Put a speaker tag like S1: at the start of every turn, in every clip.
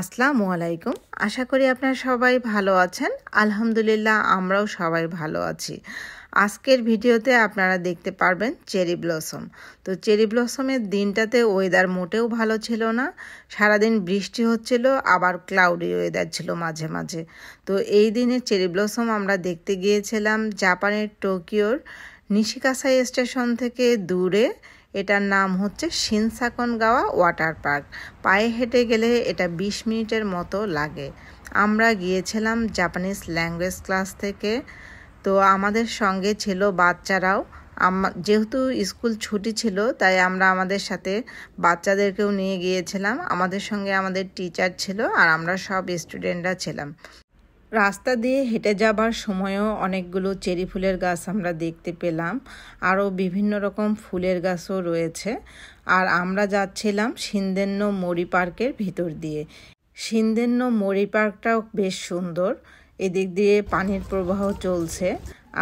S1: আসসালামু আলাইকুম আশা করি আপনারা সবাই ভালো আছেন আলহামদুলিল্লাহ আমরাও সবাই ভালো আছি আজকের ভিডিওতে আপনারা দেখতে পারবেন চেরি ব্লসম তো চেরি ব্লসমের দিনটাতে ওয়েদার মোটেও ভালো ছিল না সারাদিন বৃষ্টি হচ্ছিল আবার ক্লাউডি ওয়েদার ছিল মাঝে মাঝে তো এই দিনে চেরি ব্লসম আমরা দেখতে গিয়েছিলাম জাপানের টোকিওর নিশিকাসাই স্টেশন থেকে দূরে এটার নাম হচ্ছে সিনসাকন গাওয়া ওয়াটার পার্ক পায়ে হেঁটে গেলে এটা ২০ মিনিটের মতো লাগে আমরা গিয়েছিলাম জাপানিজ ল্যাঙ্গুয়েজ ক্লাস থেকে তো আমাদের সঙ্গে ছিল বাচ্চারাও যেহেতু স্কুল ছুটি ছিল তাই আমরা আমাদের সাথে বাচ্চাদেরকেও নিয়ে গিয়েছিলাম আমাদের সঙ্গে আমাদের টিচার ছিল আর আমরা সব স্টুডেন্টরা ছিলাম রাস্তা দিয়ে হেঁটে যাবার সময়ও অনেকগুলো চেরি ফুলের গাছ আমরা দেখতে পেলাম আরও বিভিন্ন রকম ফুলের গাছও রয়েছে আর আমরা যাচ্ছিলাম সিন্দেন্ন মরি পার্কের ভিতর দিয়ে সিন্দেন্ন মরি পার্কটাও বেশ সুন্দর এদিক দিয়ে পানির প্রবাহ চলছে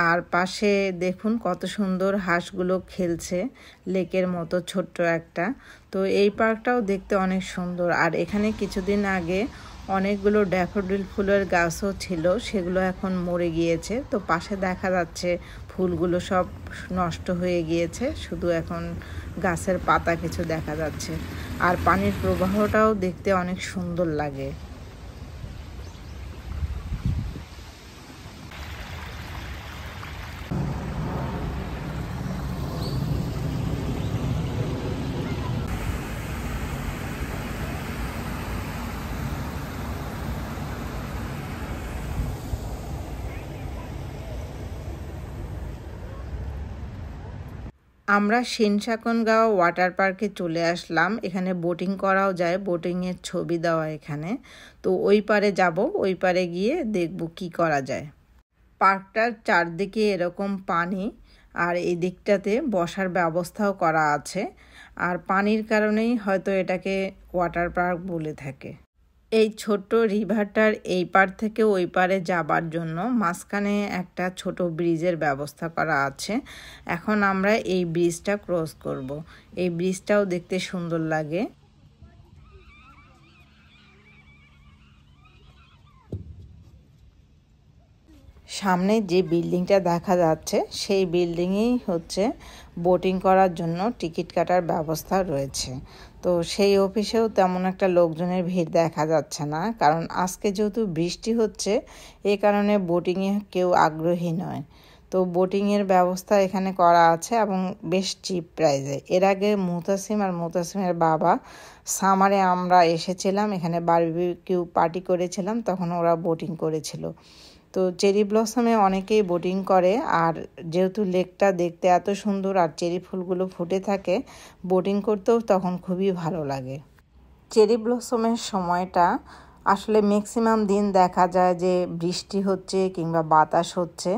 S1: আর পাশে দেখুন কত সুন্দর হাঁসগুলো খেলছে লেকের মতো ছোট্ট একটা তো এই পার্কটাও দেখতে অনেক সুন্দর আর এখানে কিছুদিন আগে অনেকগুলো ড্যাফোডিল ফুলের গাছও ছিল সেগুলো এখন মরে গিয়েছে তো পাশে দেখা যাচ্ছে ফুলগুলো সব নষ্ট হয়ে গিয়েছে শুধু এখন গাছের পাতা কিছু দেখা যাচ্ছে আর পানির প্রবাহটাও দেখতে অনেক সুন্দর লাগে আমরা সেনসাকন গাঁও ওয়াটার পার্কে চলে আসলাম এখানে বোটিং করাও যায় বোটিংয়ের ছবি দেওয়া এখানে তো ওই পারে যাব ওই পারে গিয়ে দেখব কি করা যায় পার্কটার চারদিকে এরকম পানি আর এই দিকটাতে বসার ব্যবস্থাও করা আছে আর পানির কারণেই হয়তো এটাকে ওয়াটার পার্ক বলে থাকে এই ছোট রিভারটার এই পার থেকে ওই পারে যাবার জন্য মাঝখানে একটা ছোট ব্রিজের ব্যবস্থা করা আছে এখন আমরা এই ব্রিজটা ক্রস করব। এই ব্রিজটাও দেখতে সুন্দর লাগে সামনে যে বিল্ডিংটা দেখা যাচ্ছে সেই বিল্ডিংয়েই হচ্ছে বোটিং করার জন্য টিকিট কাটার ব্যবস্থা রয়েছে তো সেই অফিসেও তেমন একটা লোকজনের ভিড় দেখা যাচ্ছে না কারণ আজকে যেহেতু বৃষ্টি হচ্ছে এ কারণে বোটিংয়ে কেউ আগ্রহী নয় তো বোটিংয়ের ব্যবস্থা এখানে করা আছে এবং বেশ চিপ প্রাইজে এর আগে মুতাসিম আর মুতাসিমের বাবা সামারে আমরা এসেছিলাম এখানে কেউ পার্টি করেছিলাম তখন ওরা বোটিং করেছিল তো চেরি ব্লসমে অনেকেই বোটিং করে আর যেহেতু লেকটা দেখতে এত সুন্দর আর চেরি ফুলগুলো ফুটে থাকে বোটিং করতেও তখন খুবই ভালো লাগে চেরি ব্লসমের সময়টা আসলে ম্যাক্সিমাম দিন দেখা যায় যে বৃষ্টি হচ্ছে কিংবা বাতাস হচ্ছে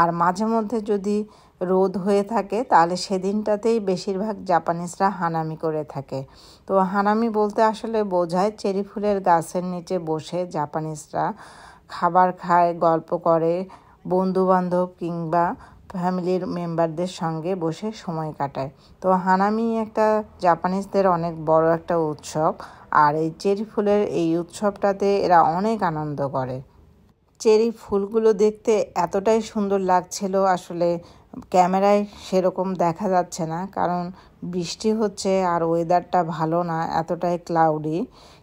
S1: আর মাঝে মধ্যে যদি রোদ হয়ে থাকে তাহলে সেদিনটাতেই বেশিরভাগ জাপানিজরা হানামি করে থাকে তো হানামি বলতে আসলে বোঝায় চেরি ফুলের গাছের নিচে বসে জাপানিজরা খাবার খায় গল্প করে বন্ধুবান্ধব কিংবা ফ্যামিলির মেম্বারদের সঙ্গে বসে সময় কাটায় তো হানামি একটা জাপানিজদের অনেক বড় একটা উৎসব আর এই চেরি ফুলের এই উৎসবটাতে এরা অনেক আনন্দ করে চেরি ফুলগুলো দেখতে এতটাই সুন্দর লাগছিল আসলে ক্যামেরায় সেরকম দেখা যাচ্ছে না কারণ বৃষ্টি হচ্ছে আর ওয়েদারটা ভালো না এতটাই ক্লাউডি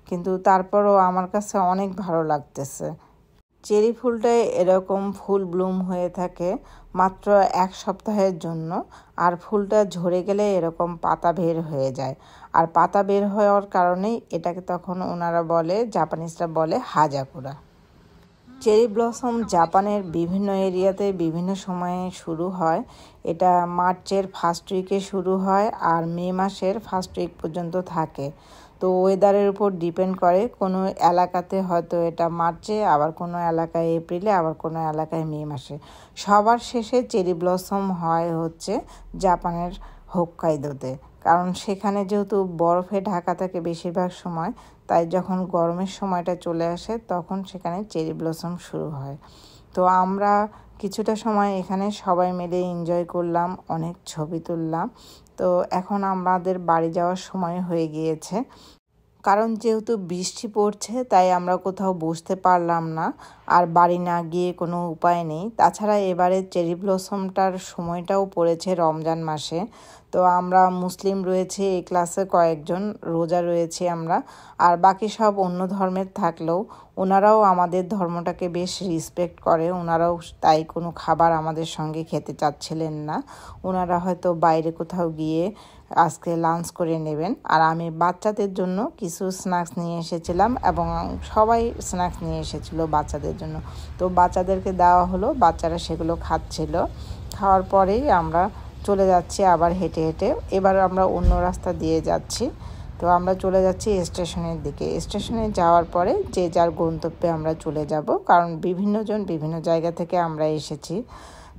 S1: কিন্তু তারপরও আমার কাছে অনেক ভালো লাগতেছে চেরি ফুলটাই এরকম ফুল ব্লুম হয়ে থাকে মাত্র এক সপ্তাহের জন্য আর ফুলটা ঝরে গেলে এরকম পাতা বের হয়ে যায় আর পাতা বের হওয়ার কারণেই এটাকে তখন ওনারা বলে জাপানিজরা বলে হাজাকুরা চেরি ব্লসম জাপানের বিভিন্ন এরিয়াতে বিভিন্ন সময়ে শুরু হয় এটা মার্চের ফার্স্ট উইকে শুরু হয় আর মে মাসের ফার্স্ট উইক পর্যন্ত থাকে তো ওয়েদারের উপর ডিপেন্ড করে কোনো এলাকাতে হয়তো এটা মার্চে আবার কোনো এলাকায় এপ্রিলে আবার কোনো এলাকায় মে মাসে সবার শেষে চেরি ব্লসম হয় হচ্ছে জাপানের হোক্কাইদোতে কারণ সেখানে যেহেতু বরফে ঢাকা থাকে বেশিরভাগ সময় তাই যখন গরমের সময়টা চলে আসে তখন সেখানে চেরি ব্লসম শুরু হয় তো আমরা কিছুটা সময় এখানে সবাই মিলে এনজয় করলাম অনেক ছবি তুললাম তো এখন আমাদের বাড়ি যাওয়ার সময় হয়ে গিয়েছে কারণ যেহেতু বৃষ্টি পড়ছে তাই আমরা কোথাও বসতে পারলাম না আর বাড়ি না গিয়ে কোনো উপায় নেই তাছাড়া এবারে চেরি ব্লসমটার সময়টাও পড়েছে রমজান মাসে তো আমরা মুসলিম রয়েছে এই ক্লাসে কয়েকজন রোজা রয়েছে আমরা আর বাকি সব অন্য ধর্মের থাকলেও ওনারাও আমাদের ধর্মটাকে বেশ রিসপেক্ট করে ওনারাও তাই কোনো খাবার আমাদের সঙ্গে খেতে চাচ্ছিলেন না ওনারা হয়তো বাইরে কোথাও গিয়ে আজকে লাঞ্চ করে নেবেন আর আমি বাচ্চাদের জন্য কিছু স্ন্যাক্স নিয়ে এসেছিলাম এবং সবাই স্ন্যাক্স নিয়ে এসেছিলো বাচ্চাদের জন্য তো বাচ্চাদেরকে দেওয়া হলো বাচ্চারা সেগুলো খাচ্ছিল খাওয়ার পরেই আমরা চলে যাচ্ছি আবার হেঁটে হেঁটে এবার আমরা অন্য রাস্তা দিয়ে যাচ্ছি তো আমরা চলে যাচ্ছি স্টেশনের দিকে স্টেশনে যাওয়ার পরে যে যার গন্তব্যে আমরা চলে যাব কারণ বিভিন্নজন বিভিন্ন জায়গা থেকে আমরা এসেছি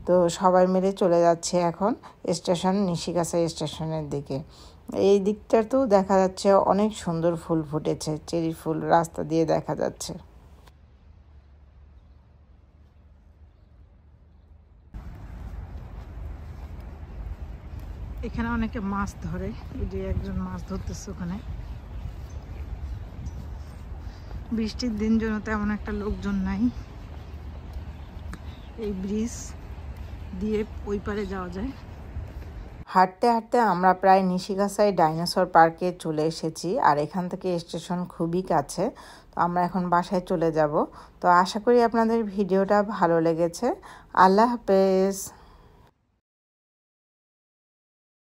S1: তো সবাই মিলে চলে যাচ্ছে এখন স্টেশন নিশিকাসা স্টেশনের দিকে এই দিকটাতেও দেখা যাচ্ছে অনেক সুন্দর ফুল ফুটেছে চেরি ফুল রাস্তা দিয়ে দেখা যাচ্ছে এখানে অনেকে মাছ ধরে এই যে একজন মাছ ধরতেছে ওখানে বৃষ্টির দিন জন্য তেমন একটা লোকজন নাই এই ব্রিজ দিয়ে ওই পারে যাওয়া যায় হাঁটতে হাঁটতে আমরা প্রায় নিশিগাছাই ডাইনোসর পার্কে চলে এসেছি আর এখান থেকে স্টেশন খুবই কাছে তো আমরা এখন বাসায় চলে যাব তো আশা করি আপনাদের ভিডিওটা ভালো লেগেছে আল্লাহ হাফেজ